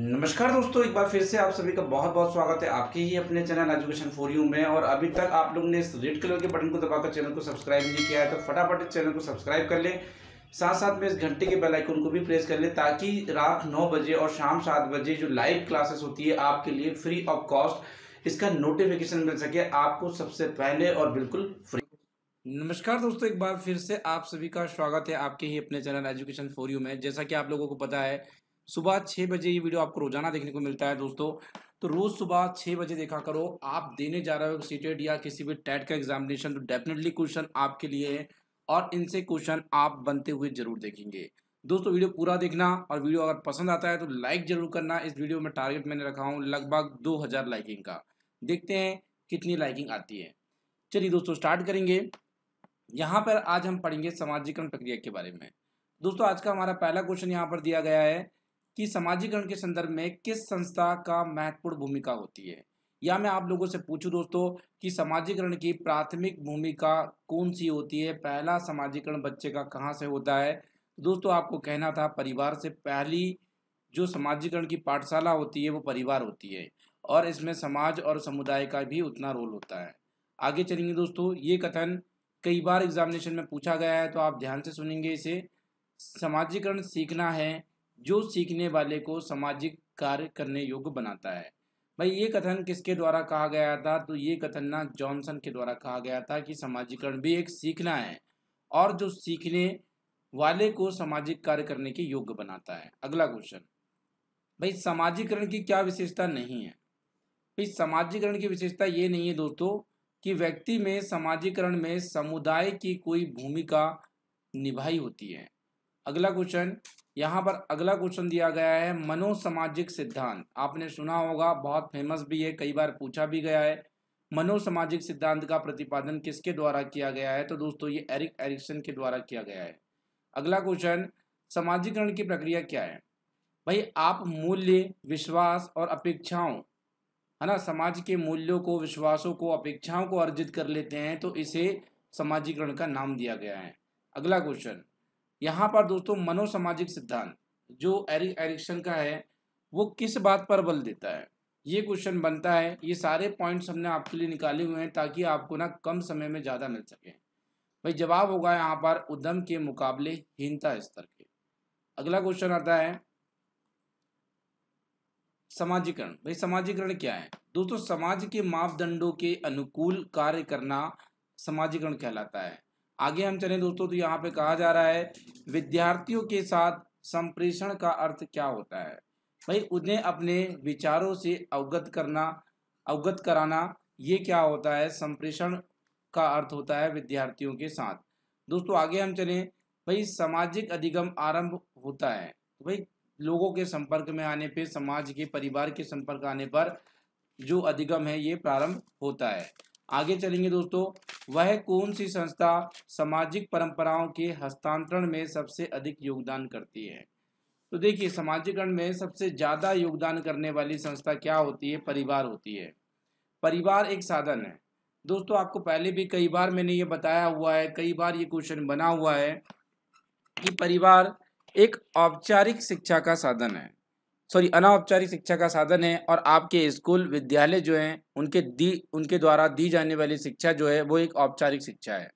नमस्कार दोस्तों एक बार फिर से आप सभी का बहुत बहुत स्वागत है आपके ही अपने चैनल एजुकेशन फॉर यू में और अभी तक आप लोग ने इस रेड कलर के बटन को दबाकर चैनल को सब्सक्राइब नहीं किया है तो फटाफट इस चैनल को सब्सक्राइब कर लें साथ साथ में इस घंटे के बेल आइकन को भी प्रेस कर लें ताकि रात नौ बजे और शाम सात बजे जो लाइव क्लासेस होती है आपके लिए फ्री ऑफ कॉस्ट इसका नोटिफिकेशन मिल सके आपको सबसे पहले और बिल्कुल फ्री नमस्कार दोस्तों एक बार फिर से आप सभी का स्वागत है आपके ही अपने चैनल एजुकेशन फॉर यू में जैसा कि आप लोगों को पता है सुबह छः बजे ये वीडियो आपको रोजाना देखने को मिलता है दोस्तों तो रोज़ सुबह छः बजे देखा करो आप देने जा रहे हो सीटेड या किसी भी टेट का एग्जामिनेशन तो डेफिनेटली क्वेश्चन आपके लिए है और इनसे क्वेश्चन आप बनते हुए जरूर देखेंगे दोस्तों वीडियो पूरा देखना और वीडियो अगर पसंद आता है तो लाइक जरूर करना इस वीडियो में टारगेट मैंने रखा हूँ लगभग दो लाइकिंग का देखते हैं कितनी लाइकिंग आती है चलिए दोस्तों स्टार्ट करेंगे यहाँ पर आज हम पढ़ेंगे सामाजिकरण प्रक्रिया के बारे में दोस्तों आज का हमारा पहला क्वेश्चन यहाँ पर दिया गया है कि समाजीकरण के संदर्भ में किस संस्था का महत्वपूर्ण भूमिका होती है या मैं आप लोगों से पूछूं दोस्तों कि समाजीकरण की प्राथमिक भूमिका कौन सी होती है पहला सामाजिकरण बच्चे का कहाँ से होता है दोस्तों आपको कहना था परिवार से पहली जो समाजीकरण की पाठशाला होती है वो परिवार होती है और इसमें समाज और समुदाय का भी उतना रोल होता है आगे चलेंगे दोस्तों ये कथन कई बार एग्जामिनेशन में पूछा गया है तो आप ध्यान से सुनेंगे इसे समाजीकरण सीखना है जो सीखने वाले को सामाजिक कार्य करने योग्य बनाता है भाई ये कथन किसके द्वारा कहा गया था तो ये कथन ना जॉनसन के द्वारा कहा गया था कि सामाजिकरण भी एक सीखना है और जो सीखने वाले को सामाजिक कार्य करने के योग्य बनाता है अगला क्वेश्चन भाई सामाजिकरण की क्या विशेषता नहीं है भाई सामाजिकरण की विशेषता ये नहीं है दोस्तों कि व्यक्ति में सामाजिकरण में समुदाय की कोई भूमिका निभाई होती है अगला क्वेश्चन यहाँ पर अगला क्वेश्चन दिया गया है मनोसामाजिक सिद्धांत आपने सुना होगा बहुत फेमस भी है कई बार पूछा भी गया है मनोसामाजिक सिद्धांत का प्रतिपादन किसके द्वारा किया गया है तो दोस्तों ये एरिक एरिक्सन के द्वारा किया गया है अगला क्वेश्चन समाजीकरण की प्रक्रिया क्या है भाई आप मूल्य विश्वास और अपेक्षाओं है ना समाज के मूल्यों को विश्वासों को अपेक्षाओं को अर्जित कर लेते हैं तो इसे समाजीकरण का नाम दिया गया है अगला क्वेश्चन यहाँ पर दोस्तों मनोसामाजिक सिद्धांत जो एरिक एरिक्सन का है वो किस बात पर बल देता है ये क्वेश्चन बनता है ये सारे पॉइंट्स हमने आपके लिए निकाले हुए हैं ताकि आपको ना कम समय में ज़्यादा मिल सके भाई जवाब होगा यहाँ पर उद्यम के मुकाबले हीनता स्तर के अगला क्वेश्चन आता है समाजीकरण भाई समाजीकरण क्या है दोस्तों समाज के मापदंडों के अनुकूल कार्य करना समाजीकरण कहलाता है आगे हम चलें दोस्तों तो यहाँ पे कहा जा रहा है विद्यार्थियों के साथ संप्रेषण का अर्थ क्या होता है भाई उन्हें अपने विचारों से अवगत करना अवगत कराना ये क्या होता है संप्रेषण का अर्थ होता है विद्यार्थियों के साथ दोस्तों आगे हम चलें भाई सामाजिक अधिगम आरंभ होता है तो भाई लोगों के संपर्क में आने पर समाज के परिवार के संपर्क आने पर जो अधिगम है ये प्रारंभ होता है आगे चलेंगे दोस्तों वह कौन सी संस्था सामाजिक परंपराओं के हस्तांतरण में सबसे अधिक योगदान करती है तो देखिए सामाजिकरण में सबसे ज़्यादा योगदान करने वाली संस्था क्या होती है परिवार होती है परिवार एक साधन है दोस्तों आपको पहले भी कई बार मैंने ये बताया हुआ है कई बार ये क्वेश्चन बना हुआ है कि परिवार एक औपचारिक शिक्षा का साधन है सॉरी अनौपचारिक शिक्षा का साधन है और आपके स्कूल विद्यालय जो हैं उनके दी उनके द्वारा दी जाने वाली शिक्षा जो है वो एक औपचारिक शिक्षा है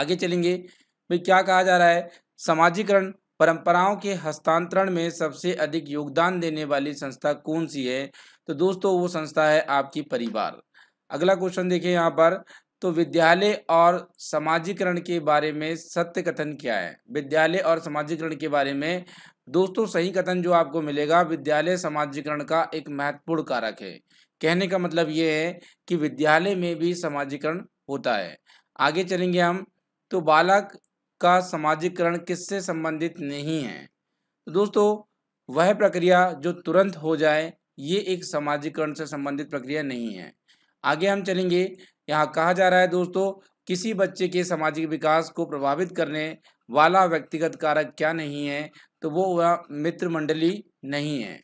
आगे चलेंगे भाई क्या कहा जा रहा है समाजीकरण परंपराओं के हस्तांतरण में सबसे अधिक योगदान देने वाली संस्था कौन सी है तो दोस्तों वो संस्था है आपकी परिवार अगला क्वेश्चन देखिए यहाँ पर तो विद्यालय और समाजीकरण के बारे में सत्य कथन क्या है विद्यालय और सामाजिकरण के बारे में दोस्तों सही कथन जो आपको मिलेगा विद्यालय समाजीकरण का एक महत्वपूर्ण कारक है कहने का मतलब ये है कि विद्यालय में भी समाजीकरण होता है आगे चलेंगे हम तो बालक का सामाजिकरण किससे संबंधित नहीं है तो दोस्तों वह प्रक्रिया जो तुरंत हो जाए ये एक सामाजिकरण से संबंधित प्रक्रिया नहीं है आगे हम चलेंगे यहाँ कहा जा रहा है दोस्तों किसी बच्चे के सामाजिक विकास को प्रभावित करने वाला व्यक्तिगत कारक क्या नहीं है तो वो वह मित्र मंडली नहीं है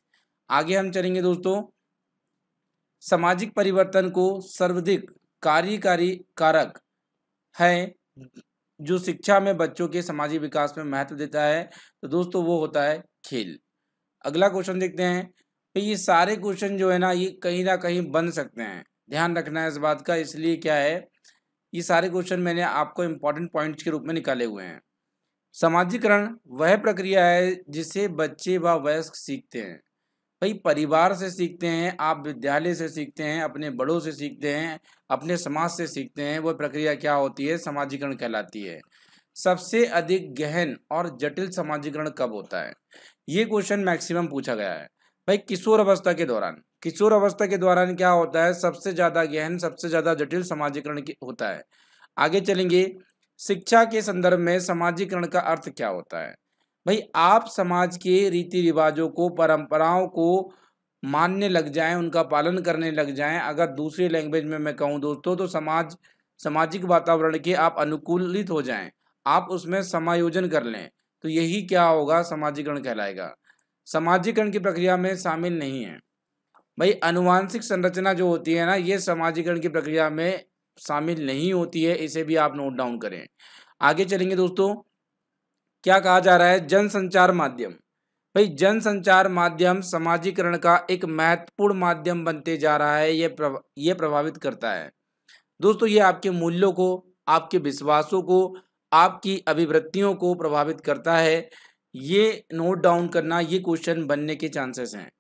आगे हम चलेंगे दोस्तों सामाजिक परिवर्तन को सर्वाधिक कार्यकारी कारक है जो शिक्षा में बच्चों के सामाजिक विकास में महत्व देता है तो दोस्तों वो होता है खेल अगला क्वेश्चन देखते हैं तो ये सारे क्वेश्चन जो है ना ये कहीं ना कहीं बन सकते हैं ध्यान रखना है इस बात का इसलिए क्या है ये सारे क्वेश्चन मैंने आपको इम्पोर्टेंट पॉइंट्स के रूप में निकाले हुए हैं समाजीकरण वह प्रक्रिया है जिसे बच्चे व वयस्क सीखते हैं भाई परिवार से सीखते हैं आप विद्यालय से सीखते हैं अपने बड़ों से सीखते हैं अपने समाज से सीखते हैं वह प्रक्रिया क्या होती है समाजीकरण कहलाती है सबसे अधिक गहन और जटिल समाजीकरण कब होता है ये क्वेश्चन मैक्सिमम पूछा गया है भाई किशोर अवस्था के दौरान किशोर अवस्था के दौरान क्या होता है सबसे ज़्यादा गहन सबसे ज़्यादा जटिल समाजीकरण होता है आगे चलेंगे शिक्षा के संदर्भ में समाजीकरण का अर्थ क्या होता है भाई आप समाज के रीति रिवाजों को परंपराओं को मानने लग जाएं उनका पालन करने लग जाएं अगर दूसरी लैंग्वेज में मैं कहूँ दोस्तों तो समाज सामाजिक वातावरण के आप अनुकूलित हो जाएं आप उसमें समायोजन कर लें तो यही क्या होगा समाजीकरण कहलाएगा समाजीकरण की प्रक्रिया में शामिल नहीं है भाई अनुवांशिक संरचना जो होती है ना ये समाजीकरण की प्रक्रिया में शामिल नहीं होती है इसे भी आप नोट डाउन करें आगे चलेंगे दोस्तों क्या कहा जा रहा है जन संचार माध्यम भाई जन संचार माध्यम समाजीकरण का एक महत्वपूर्ण माध्यम बनते जा रहा है ये प्रभ, ये प्रभावित करता है दोस्तों ये आपके मूल्यों को आपके विश्वासों को आपकी अभिवृत्तियों को प्रभावित करता है ये नोट डाउन करना ये क्वेश्चन बनने के चांसेस हैं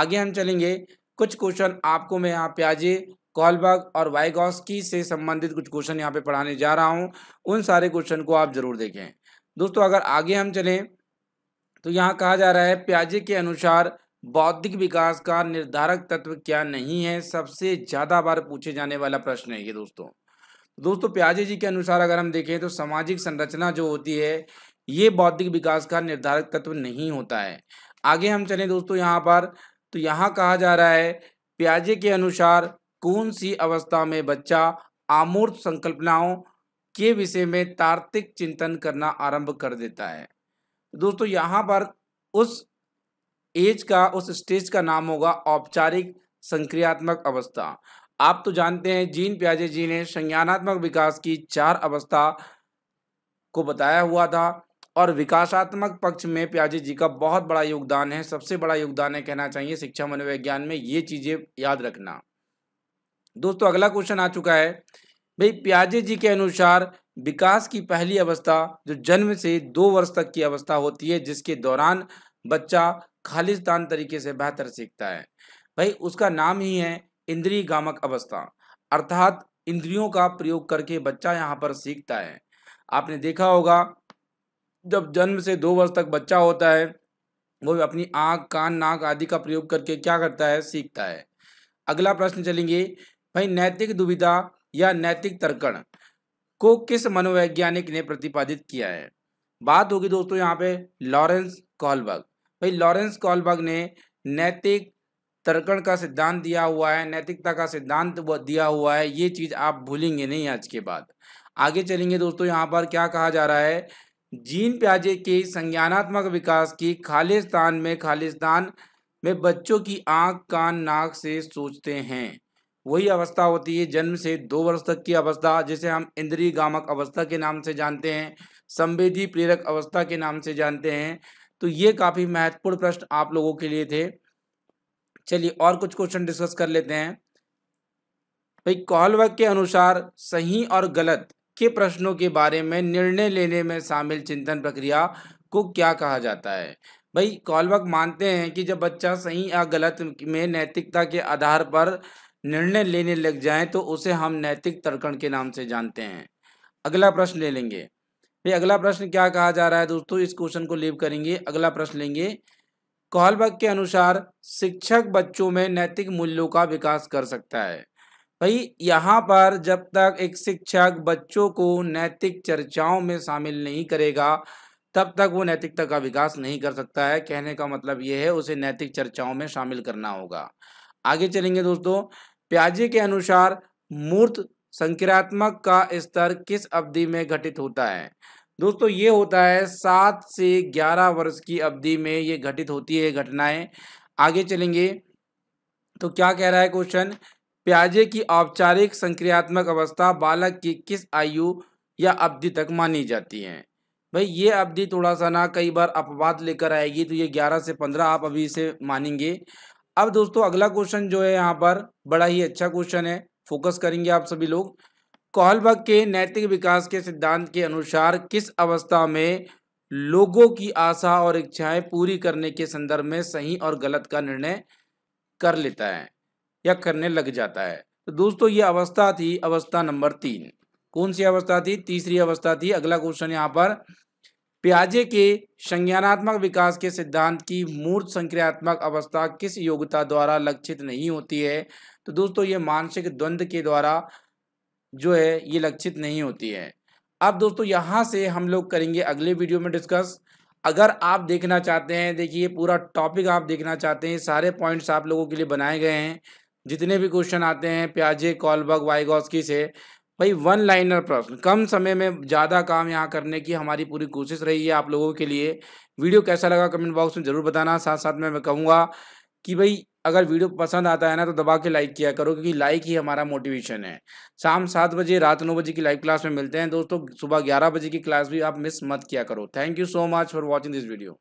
आगे हम चलेंगे कुछ क्वेश्चन आपको मैं यहाँ पे कॉलबर्ग और वाइगॉस्की से संबंधित कुछ क्वेश्चन यहाँ पे पढ़ाने जा रहा हूँ उन सारे क्वेश्चन को आप जरूर देखें दोस्तों अगर आगे हम चलें तो यहाँ कहा जा रहा है प्याजे के अनुसार बौद्धिक विकास का निर्धारक तत्व क्या नहीं है सबसे ज़्यादा बार पूछे जाने वाला प्रश्न है ये दोस्तों दोस्तों प्याजे जी के अनुसार अगर हम देखें तो सामाजिक संरचना जो होती है ये बौद्धिक विकास का निर्धारक तत्व नहीं होता है आगे हम चलें दोस्तों यहाँ पर तो यहाँ कहा जा रहा है प्याजे के अनुसार कौन सी अवस्था में बच्चा आमूर्त संकल्पनाओं के विषय में तार्तिक चिंतन करना आरंभ कर देता है दोस्तों यहाँ पर उस एज का उस स्टेज का नाम होगा औपचारिक संक्रियात्मक अवस्था आप तो जानते हैं जीन प्याजे जी ने संज्ञानात्मक विकास की चार अवस्था को बताया हुआ था और विकासात्मक पक्ष में प्याजी जी का बहुत बड़ा योगदान है सबसे बड़ा योगदान है कहना चाहिए शिक्षा मनोविज्ञान में ये चीज़ें याद रखना दोस्तों अगला क्वेश्चन आ चुका है भाई प्याजे जी के अनुसार विकास की पहली अवस्था जो जन्म से दो वर्ष तक की अवस्था होती है जिसके दौरान बच्चा खालिस्तान तरीके से बेहतर सीखता है भाई उसका नाम ही है इंद्री गामक अवस्था अर्थात इंद्रियों का प्रयोग करके बच्चा यहाँ पर सीखता है आपने देखा होगा जब जन्म से दो वर्ष तक बच्चा होता है वो अपनी आँख कान नाक आदि का प्रयोग करके क्या करता है सीखता है अगला प्रश्न चलेंगे भाई नैतिक दुविधा या नैतिक तर्कण को किस मनोवैज्ञानिक ने प्रतिपादित किया है बात होगी दोस्तों यहाँ पे लॉरेंस कॉलबर्ग भाई लॉरेंस कॉलबर्ग ने नैतिक तर्कण का सिद्धांत दिया हुआ है नैतिकता का सिद्धांत दिया हुआ है ये चीज़ आप भूलेंगे नहीं आज के बाद आगे चलेंगे दोस्तों यहाँ पर क्या कहा जा रहा है जीन प्याजे के संज्ञानात्मक विकास की खालिस्तान में खालिस्तान में बच्चों की आंख कान नाक से सोचते हैं वही अवस्था होती है जन्म से दो वर्ष तक की अवस्था जिसे हम इंद्री गामक अवस्था के नाम से जानते हैं संवेदी प्रेरक अवस्था के नाम से जानते हैं तो ये काफ़ी महत्वपूर्ण प्रश्न आप लोगों के लिए थे चलिए और कुछ क्वेश्चन डिस्कस कर लेते हैं भाई कोहलवा के अनुसार सही और गलत के प्रश्नों के बारे में निर्णय लेने में शामिल चिंतन प्रक्रिया को क्या कहा जाता है भाई कॉलबक मानते हैं कि जब बच्चा सही या गलत में नैतिकता के आधार पर निर्णय लेने लग जाए तो उसे हम नैतिक तर्कण के नाम से जानते हैं अगला प्रश्न ले लेंगे भाई अगला प्रश्न क्या कहा जा रहा है दोस्तों इस क्वेश्चन को लीव करेंगे अगला प्रश्न लेंगे कॉलबक के अनुसार शिक्षक बच्चों में नैतिक मूल्यों का विकास कर सकता है भाई यहाँ पर जब तक एक शिक्षक बच्चों को नैतिक चर्चाओं में शामिल नहीं करेगा तब तक वो नैतिकता का विकास नहीं कर सकता है कहने का मतलब ये है उसे नैतिक चर्चाओं में शामिल करना होगा आगे चलेंगे दोस्तों प्याजे के अनुसार मूर्त संक्रात्मक का स्तर किस अवधि में घटित होता है दोस्तों ये होता है सात से ग्यारह वर्ष की अवधि में ये घटित होती है घटनाएं आगे चलेंगे तो क्या कह रहा है क्वेश्चन प्याजे की औपचारिक संक्रियात्मक अवस्था बालक की किस आयु या अवधि तक मानी जाती है भाई ये अवधि थोड़ा सा ना कई बार अपवाद लेकर आएगी तो ये ग्यारह से पंद्रह आप अभी इसे मानेंगे अब दोस्तों अगला क्वेश्चन जो है यहाँ पर बड़ा ही अच्छा क्वेश्चन है फोकस करेंगे आप सभी लोग कोहलबर्ग के नैतिक विकास के सिद्धांत के अनुसार किस अवस्था में लोगों की आशा और इच्छाएं पूरी करने के संदर्भ में सही और गलत का निर्णय कर लेता है या करने लग जाता है तो दोस्तों ये अवस्था थी अवस्था नंबर तीन कौन सी अवस्था थी तीसरी अवस्था थी अगला क्वेश्चन यहाँ पर प्याजे के संज्ञानात्मक विकास के सिद्धांत की मूर्त संक्रियात्मक अवस्था किस योग्यता द्वारा लक्षित नहीं होती है तो दोस्तों ये मानसिक द्वंद्व के द्वारा जो है ये लक्षित नहीं होती है अब दोस्तों यहाँ से हम लोग करेंगे अगले वीडियो में डिस्कस अगर आप देखना चाहते हैं देखिए पूरा टॉपिक आप देखना चाहते हैं सारे पॉइंट्स आप लोगों के लिए बनाए गए हैं जितने भी क्वेश्चन आते हैं प्याजे कॉलबग की से भाई वन लाइनर प्रश्न कम समय में ज़्यादा काम यहाँ करने की हमारी पूरी कोशिश रही है आप लोगों के लिए वीडियो कैसा लगा कमेंट बॉक्स में ज़रूर बताना साथ साथ में मैं कहूँगा कि भाई अगर वीडियो पसंद आता है ना तो दबा के लाइक किया करो क्योंकि लाइक ही हमारा मोटिवेशन है शाम सात बजे रात नौ बजे की लाइव क्लास में मिलते हैं दोस्तों सुबह ग्यारह बजे की क्लास भी आप मिस मत किया करो thank you so much for watching this video